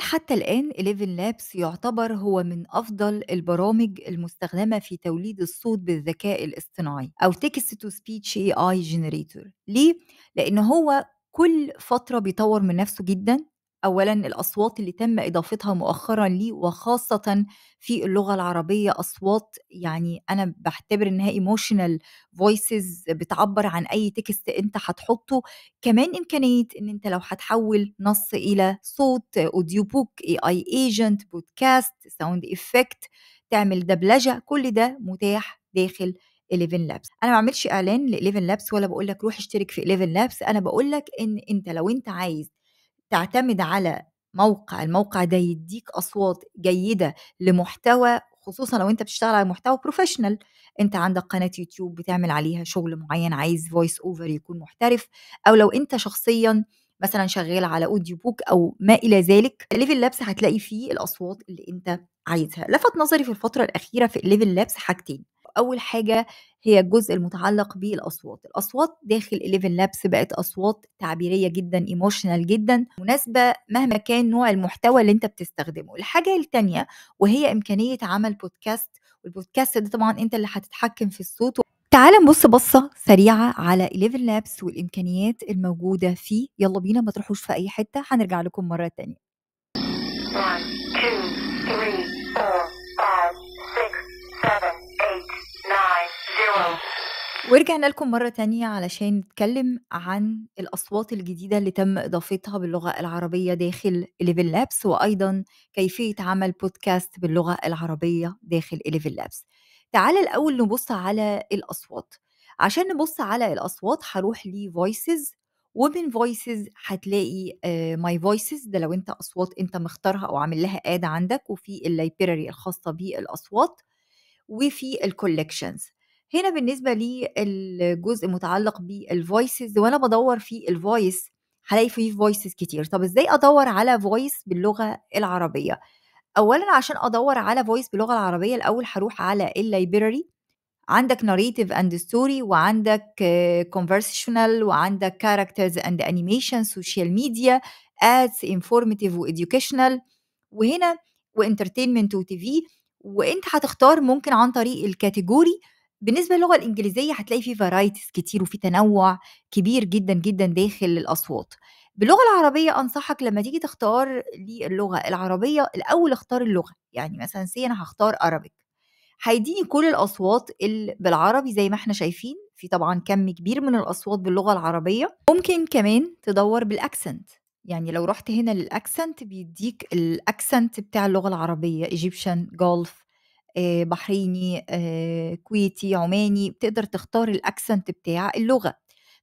حتى الآن 11 Labs يعتبر هو من أفضل البرامج المستخدمة في توليد الصوت بالذكاء الاصطناعي أو Text to Speech AI Generator؟ ليه؟ لأن هو كل فترة بيطور من نفسه جدا اولا الاصوات اللي تم اضافتها مؤخرا لي وخاصه في اللغه العربيه اصوات يعني انا بعتبر انها ايموشنال فويسز بتعبر عن اي تكست انت هتحطه كمان امكانيه ان انت لو هتحول نص الى صوت اوديو بوك اي اي ايجنت بودكاست ساوند افكت تعمل دبلجه كل ده متاح داخل 11 لابس انا ما بعملش اعلان ل 11 لابس ولا بقول لك روح اشترك في 11 لابس انا بقول لك ان انت لو انت عايز تعتمد على موقع الموقع ده يديك اصوات جيده لمحتوى خصوصا لو انت بتشتغل على محتوى بروفيشنال انت عندك قناه يوتيوب بتعمل عليها شغل معين عايز فويس اوفر يكون محترف او لو انت شخصيا مثلا شغال على اوديو بوك او ما الى ذلك ليفل لابس هتلاقي فيه الاصوات اللي انت عايزها لفت نظري في الفتره الاخيره في ليفل لابس حاجتين أول حاجة هي الجزء المتعلق بالأصوات الأصوات داخل 11 لابس بقت أصوات تعبيرية جدا ايموشنال جدا مناسبة مهما كان نوع المحتوى اللي انت بتستخدمه الحاجة الثانيه وهي إمكانية عمل بودكاست والبودكاست ده طبعا انت اللي هتتحكم في الصوت تعال نبص بصة سريعة على 11 لابس والإمكانيات الموجودة فيه يلا بينا ما تروحوش في أي حتة هنرجع لكم مرة ثانيه ورجعنا لكم مرة تانية علشان نتكلم عن الأصوات الجديدة اللي تم إضافتها باللغة العربية داخل إليفن لابس وأيضا كيفية عمل بودكاست باللغة العربية داخل إليفن لابس تعال الأول نبص على الأصوات عشان نبص على الأصوات هروح فويسز ومن فويسز هتلاقي ماي آه، فويسز ده لو انت اصوات انت مختارها او عامل لها اد عندك وفي اللايبراري الخاصه بالاصوات وفي الكولكشنز هنا بالنسبة لي الجزء متعلق بالفويسز وانا بدور في الفويس هلاقي فيه فويسز كتير طب ازاي ادور على فويس باللغة العربية اولا عشان ادور على فويس باللغة العربية الاول هروح على اللايبراري عندك narrative and story وعندك كونفرسيشنال وعندك كاركترز and animation سوشيال ميديا ads informative وادوكيشنال وهنا وانترتينمنت وتي في وانت هتختار ممكن عن طريق الكاتيجوري بالنسبه للغه الانجليزيه هتلاقي في فرايتيز كتير وفي تنوع كبير جدا جدا داخل الاصوات باللغه العربيه انصحك لما تيجي تختار للغه العربيه الاول اختار اللغه يعني مثلا سي انا هختار عربيك هيديني كل الاصوات اللي بالعربي زي ما احنا شايفين في طبعا كم كبير من الاصوات باللغه العربيه ممكن كمان تدور بالاكسنت يعني لو رحت هنا للاكسنت بيديك الاكسنت بتاع اللغه العربيه ايجيبشن جولف آه، بحريني آه، كويتي عماني بتقدر تختار الاكسنت بتاع اللغه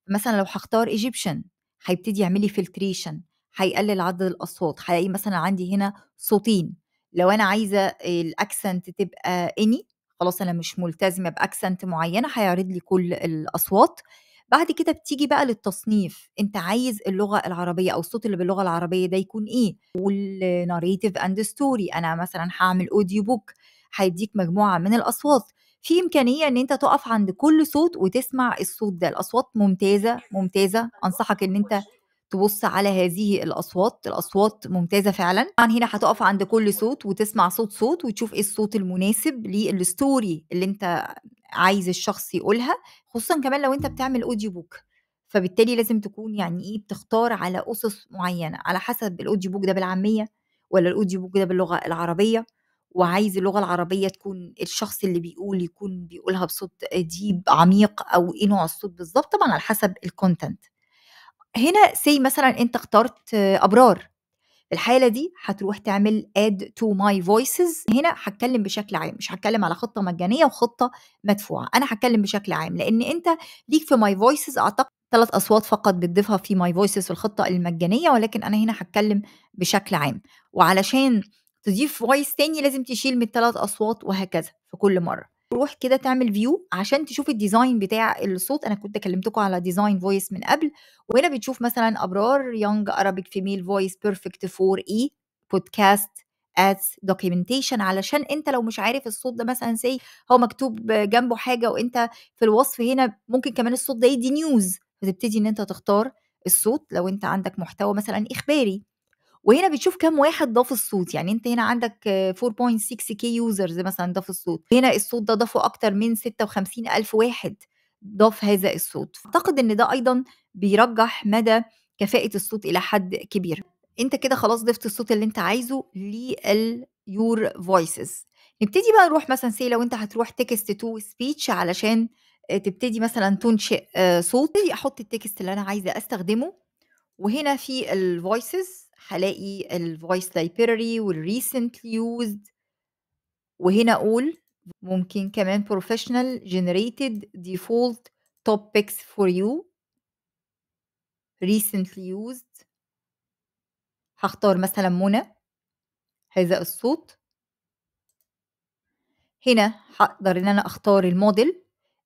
مثلا لو هختار ايجيبشن هيبتدي يعمل لي فلتريشن هيقلل عدد الاصوات هلاقي مثلا عندي هنا صوتين لو انا عايزه الاكسنت تبقى اني خلاص انا مش ملتزمه باكسنت معينه هيعرض لي كل الاصوات بعد كده بتيجي بقى للتصنيف انت عايز اللغه العربيه او الصوت اللي باللغه العربيه ده يكون ايه والناريتيف اند ستوري انا مثلا هعمل اوديو بوك هيديك مجموعه من الاصوات في امكانيه ان انت تقف عند كل صوت وتسمع الصوت ده الاصوات ممتازه ممتازه انصحك ان انت تبص على هذه الاصوات الاصوات ممتازه فعلا طبعا هنا هتقف عند كل صوت وتسمع صوت صوت وتشوف ايه الصوت المناسب للستوري اللي انت عايز الشخص يقولها خصوصا كمان لو انت بتعمل اوديو بوك فبالتالي لازم تكون يعني ايه بتختار على اسس معينه على حسب الاوديو بوك ده بالعاميه ولا الاوديو بوك ده باللغه العربيه وعايز اللغة العربية تكون الشخص اللي بيقول يكون بيقولها بصوت آه، ديب عميق أو إيه نوع الصوت بالظبط طبعا على حسب الكونتنت هنا سي مثلا أنت اخترت أبرار الحالة دي هتروح تعمل اد تو ماي فويسز هنا هتكلم بشكل عام مش هتكلم على خطة مجانية وخطة مدفوعة أنا هتكلم بشكل عام لأن أنت ليك في ماي فويسز أعتقد ثلاث أصوات فقط بتضيفها في ماي فويسز في الخطة المجانية ولكن أنا هنا هتكلم بشكل عام وعلشان تضيف فويس تاني لازم تشيل من الثلاث اصوات وهكذا في كل مره روح كده تعمل فيو عشان تشوف الديزاين بتاع الصوت انا كنت كلمتكم على ديزاين فويس من قبل وهنا بتشوف مثلا ابرار يونج ارابيك فيميل فويس بيرفكت 4 اي بودكاست ادز دوكيومنتيشن علشان انت لو مش عارف الصوت ده مثلا سي هو مكتوب جنبه حاجه وانت في الوصف هنا ممكن كمان الصوت ده يدي نيوز فتبتدي ان انت تختار الصوت لو انت عندك محتوى مثلا اخباري وهنا بتشوف كم واحد ضاف الصوت يعني انت هنا عندك 4.6 كي يوزرز مثلا ضاف الصوت هنا الصوت ده ضافه اكتر من 56 الف واحد ضاف هذا الصوت اعتقد ان ده ايضا بيرجح مدى كفاءة الصوت الى حد كبير انت كده خلاص ضفت الصوت اللي انت عايزه يور فويسز نبتدي بقى نروح مثلا سي لو انت هتروح تكست تو سبيتش علشان آه، تبتدي مثلا تنشئ آه، صوت احط التكست اللي انا عايزه استخدمه وهنا في الفويسز هلاقي الفويس library والريسنتلي يوزد وهنا اقول ممكن كمان professional generated default topics for you recently used هختار مثلا منى هذا الصوت هنا هقدر ان انا اختار الموديل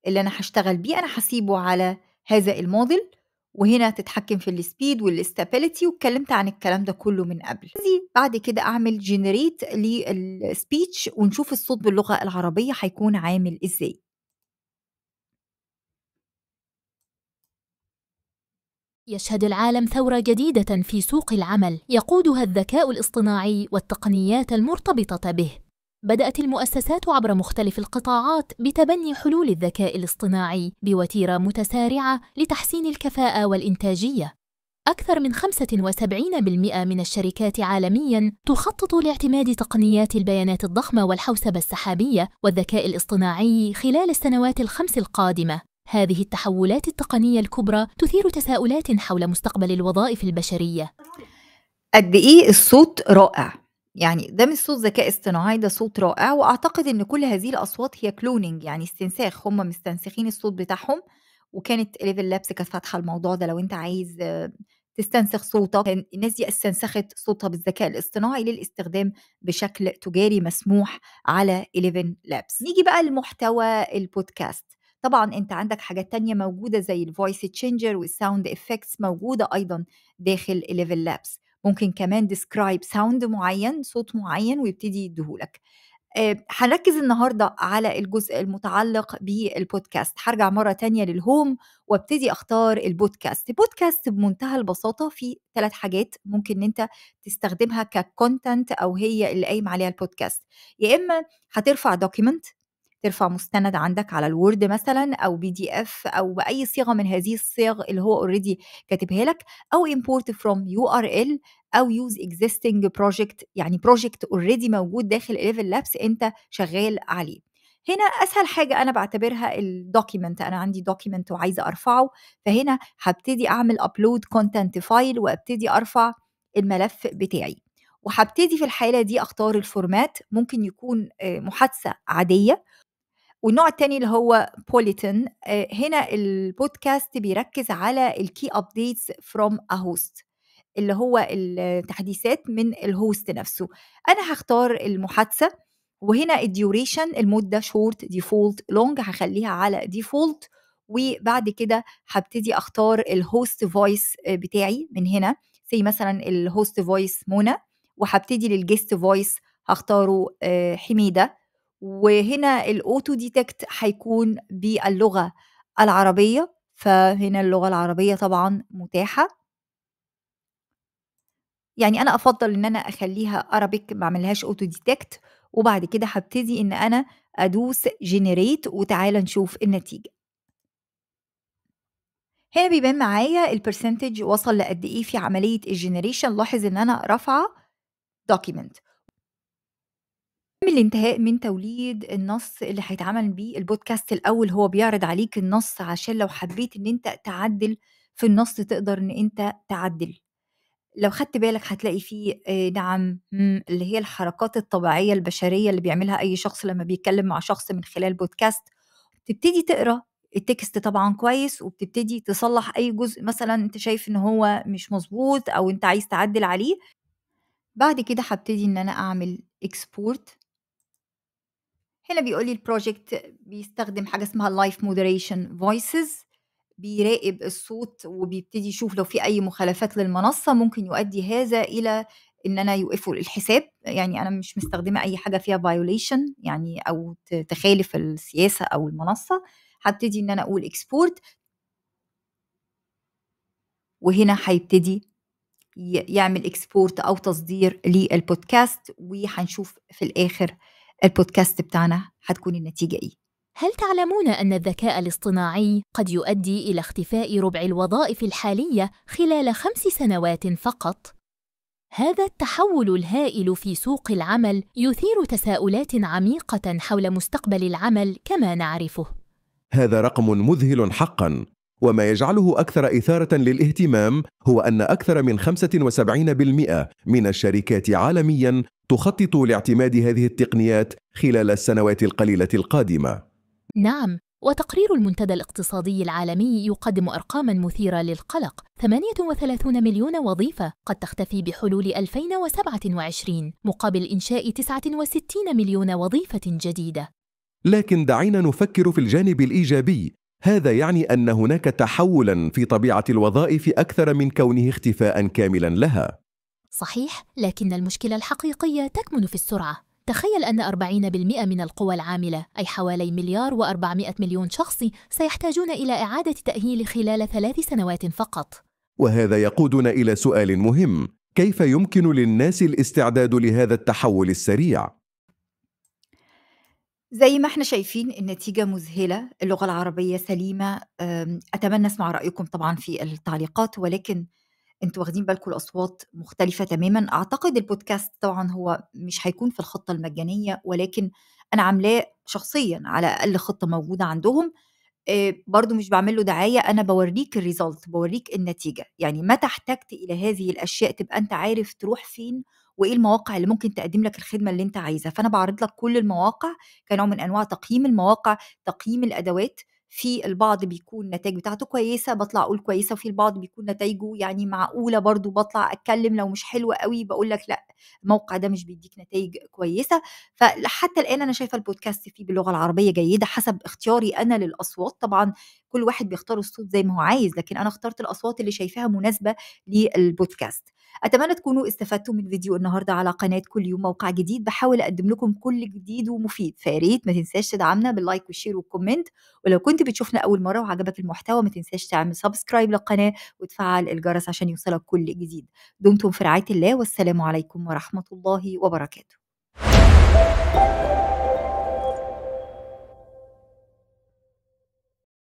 اللي انا هشتغل بيه انا هسيبه على هذا الموديل وهنا تتحكم في السبيد والاستابيليتي واتكلمت عن الكلام ده كله من قبل بعد كده اعمل جنريت للسبيتش ونشوف الصوت باللغه العربيه هيكون عامل ازاي يشهد العالم ثورة جديدة في سوق العمل يقودها الذكاء الاصطناعي والتقنيات المرتبطة به بدأت المؤسسات عبر مختلف القطاعات بتبني حلول الذكاء الاصطناعي بوتيرة متسارعة لتحسين الكفاءة والإنتاجية. أكثر من 75% من الشركات عالمياً تخطط لاعتماد تقنيات البيانات الضخمة والحوسبة السحابية والذكاء الاصطناعي خلال السنوات الخمس القادمة. هذه التحولات التقنية الكبرى تثير تساؤلات حول مستقبل الوظائف البشرية. قد إيه الصوت رائع يعني ده مش صوت ذكاء اصطناعي ده صوت رائع، وأعتقد إن كل هذه الأصوات هي كلونينج يعني استنساخ، هم مستنسخين الصوت بتاعهم، وكانت ليفل لابس كانت فاتحة الموضوع ده لو أنت عايز تستنسخ صوتك، الناس دي استنسخت صوتها بالذكاء الاصطناعي للاستخدام بشكل تجاري مسموح على 11 لابس نيجي بقى لمحتوى البودكاست. طبعا انت عندك حاجات تانية موجودة زي الفويس تشينجر والساوند افكتس موجودة ايضا داخل 11 لابس ممكن كمان ديسكرايب ساوند معين صوت معين ويبتدي يديهولك آه، هنركز النهاردة على الجزء المتعلق بالبودكاست هرجع مرة تانية للهوم وابتدي اختار البودكاست البودكاست بمنتهى البساطة في ثلاث حاجات ممكن انت تستخدمها ككونتنت او هي اللي قايم عليها البودكاست يا اما هترفع دوكيمنت ترفع مستند عندك على الوورد مثلا او بي دي اف او باي صيغه من هذه الصيغ اللي هو اوريدي كاتبها لك او يو ار ال او يوز اكزيستنج بروجكت يعني بروجكت اوريدي موجود داخل ليفل لابس انت شغال عليه هنا اسهل حاجه انا بعتبرها الدوكيمنت انا عندي دوكيمنت وعايزه ارفعه فهنا هبتدي اعمل ابلود كونتنت فايل وابتدي ارفع الملف بتاعي وهبتدي في الحاله دي اختار الفورمات ممكن يكون آه، محادثه عاديه والنوع التاني اللي هو بوليتن آه، هنا البودكاست بيركز على الكي ابديتس فروم ا هوست اللي هو التحديثات من الهوست نفسه انا هختار المحادثه وهنا الديوريشن المده شورت ديفولت لونج هخليها على ديفولت وبعد كده هبتدي اختار الهوست آه، فويس بتاعي من هنا زي مثلا الهوست فويس منى وهبتدي للجيست فويس هختاره آه، حميده وهنا الاوتو ديتكت هيكون باللغه العربيه فهنا اللغه العربيه طبعا متاحه يعني انا افضل ان انا اخليها ارابيك ما اعملهاش اوتو ديتكت وبعد كده هبتدي ان انا ادوس جنريت وتعالى نشوف النتيجه هنا بيبان معايا البرسنتج وصل لقد ايه في عمليه الجنريشن لاحظ ان انا رافعه دوكيمنت من الانتهاء من توليد النص اللي هيتعمل بيه البودكاست الأول هو بيعرض عليك النص عشان لو حبيت إن أنت تعدل في النص تقدر إن أنت تعدل لو خدت بالك هتلاقي فيه آه، نعم اللي هي الحركات الطبيعية البشرية اللي بيعملها أي شخص لما بيتكلم مع شخص من خلال بودكاست تبتدي تقرأ التكست طبعا كويس وبتبتدي تصلح أي جزء مثلا أنت شايف إن هو مش مظبوط أو أنت عايز تعدل عليه بعد كده هبتدي إن أنا أعمل اكسبورت هنا بيقول لي البروجكت بيستخدم حاجه اسمها لايف مودريشن فويسز بيراقب الصوت وبيبتدي يشوف لو في اي مخالفات للمنصه ممكن يؤدي هذا الى ان انا يوقفوا الحساب يعني انا مش مستخدمه اي حاجه فيها فايوليشن يعني او تخالف السياسه او المنصه هبتدي ان انا اقول اكسبورت وهنا هيبتدي يعمل اكسبورت او تصدير للبودكاست وهنشوف في الاخر البودكاست بتاعنا حتكون النتيجة إيه هل تعلمون أن الذكاء الاصطناعي قد يؤدي إلى اختفاء ربع الوظائف الحالية خلال خمس سنوات فقط؟ هذا التحول الهائل في سوق العمل يثير تساؤلات عميقة حول مستقبل العمل كما نعرفه. هذا رقم مذهل حقا، وما يجعله أكثر إثارة للاهتمام هو أن أكثر من 75% من الشركات عالمياً تخطط لاعتماد هذه التقنيات خلال السنوات القليلة القادمة. نعم، وتقرير المنتدى الاقتصادي العالمي يقدم أرقاماً مثيرة للقلق 38 مليون وظيفة قد تختفي بحلول 2027 مقابل إنشاء 69 مليون وظيفة جديدة لكن دعينا نفكر في الجانب الإيجابي هذا يعني ان هناك تحولا في طبيعه الوظائف اكثر من كونه اختفاء كاملا لها صحيح لكن المشكله الحقيقيه تكمن في السرعه تخيل أن 40% من القوى العاملة أي حوالي مليار و400 مليون شخص سيحتاجون إلى إعادة تأهيل خلال ثلاث سنوات فقط وهذا يقودنا إلى سؤال مهم كيف يمكن للناس الاستعداد لهذا التحول السريع؟ زي ما احنا شايفين النتيجة مذهلة، اللغة العربية سليمة، أتمنى أسمع رأيكم طبعًا في التعليقات، ولكن انتوا واخدين بالكم الأصوات مختلفة تمامًا، أعتقد البودكاست طبعًا هو مش هيكون في الخطة المجانية، ولكن أنا عاملاه شخصيًا على أقل خطة موجودة عندهم، آه، برضو برضه مش بعمل له دعاية، أنا بوريك الresult بوريك النتيجة، يعني متى احتجت إلى هذه الأشياء تبقى أنت عارف تروح فين وايه المواقع اللي ممكن تقدم لك الخدمه اللي انت عايزها فانا بعرض لك كل المواقع كنوع من انواع تقييم المواقع تقييم الادوات في البعض بيكون النتائج بتاعته كويسه بطلع اقول كويسه وفي البعض بيكون نتائجه يعني معقوله برضو بطلع اتكلم لو مش حلوه قوي بقول لك لا الموقع ده مش بيديك نتائج كويسه فحتى الان انا شايفه البودكاست فيه باللغه العربيه جيده حسب اختياري انا للاصوات طبعا كل واحد بيختار الصوت زي ما هو عايز لكن انا اخترت الاصوات اللي شايفاها مناسبه للبودكاست اتمنى تكونوا استفدتوا من فيديو النهارده على قناه كل يوم موقع جديد بحاول اقدم لكم كل جديد ومفيد فياريت ما تنساش تدعمنا باللايك والشير والكومنت ولو كنت بتشوفنا اول مره وعجبك المحتوى ما تنساش تعمل سبسكرايب للقناه وتفعل الجرس عشان يوصلك كل جديد دمتم في رعايه الله والسلام عليكم ورحمه الله وبركاته